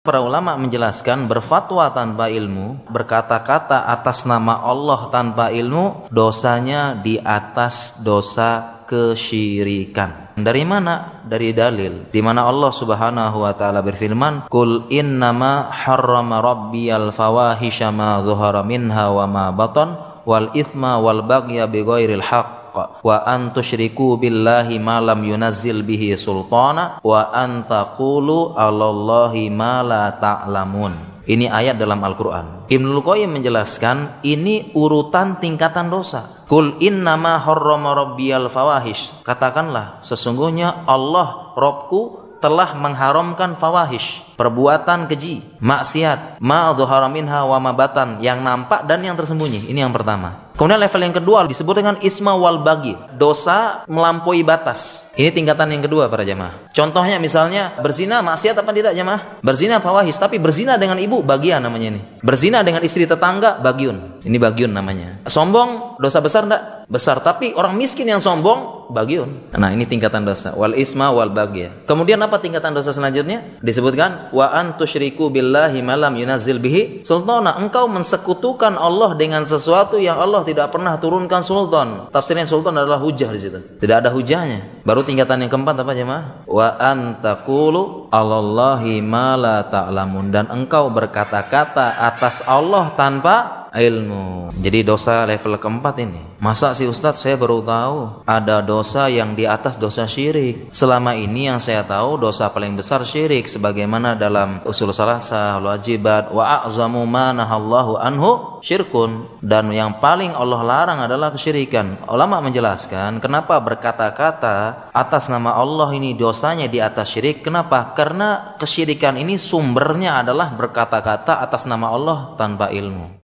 Para ulama menjelaskan berfatwa tanpa ilmu, berkata-kata atas nama Allah tanpa ilmu, dosanya di atas dosa kesyirikan. Dari mana? Dari dalil. Di mana Allah Subhanahu wa taala berfirman, "Qul innama harrama rabbiyal fawahisha ma dhahara minha wa ma batan wal ithma wal baghya bighairil haqq haqq wa an tusyriku billahi ma lam yunazzil bihi sultana wa an taqulu 'alallahi ma la ta'lamun. Ini ayat dalam Al-Qur'an. Ibnu Qayyim menjelaskan ini urutan tingkatan dosa. Kul innama harrama rabbiyal fawahish. Katakanlah sesungguhnya Allah Robku telah mengharamkan fawahish perbuatan keji, maksiat, ma minha wa mabatan yang nampak dan yang tersembunyi. Ini yang pertama. Kemudian level yang kedua disebut dengan isma wal bagi, dosa melampaui batas. Ini tingkatan yang kedua para jamaah. Contohnya misalnya berzina maksiat apa tidak jamaah? Berzina fawahis tapi berzina dengan ibu bagian namanya ini. Berzina dengan istri tetangga bagiun. Ini bagiun namanya. Sombong dosa besar enggak? Besar tapi orang miskin yang sombong bagiun. Nah, ini tingkatan dosa. Wal isma wal bagya. Kemudian apa tingkatan dosa selanjutnya? Disebutkan wa antusyriku billahi malam yunazil bihi sultana. Engkau mensekutukan Allah dengan sesuatu yang Allah tidak pernah turunkan sultan. Tafsirnya sultan adalah hujah di situ. Tidak ada hujahnya. Baru tingkatan yang keempat apa jemaah? Wa antakulu alallahi ma la ta'lamun dan engkau berkata-kata atas Allah tanpa ilmu. Jadi dosa level keempat ini. Masa si Ustadz saya baru tahu ada dosa yang di atas dosa syirik. Selama ini yang saya tahu dosa paling besar syirik sebagaimana dalam usul salasa wajibat wa a'zamu anhu syirkun dan yang paling Allah larang adalah kesyirikan. Ulama menjelaskan kenapa berkata-kata atas nama Allah ini dosanya di atas syirik. Kenapa? Karena kesyirikan ini sumbernya adalah berkata-kata atas nama Allah tanpa ilmu.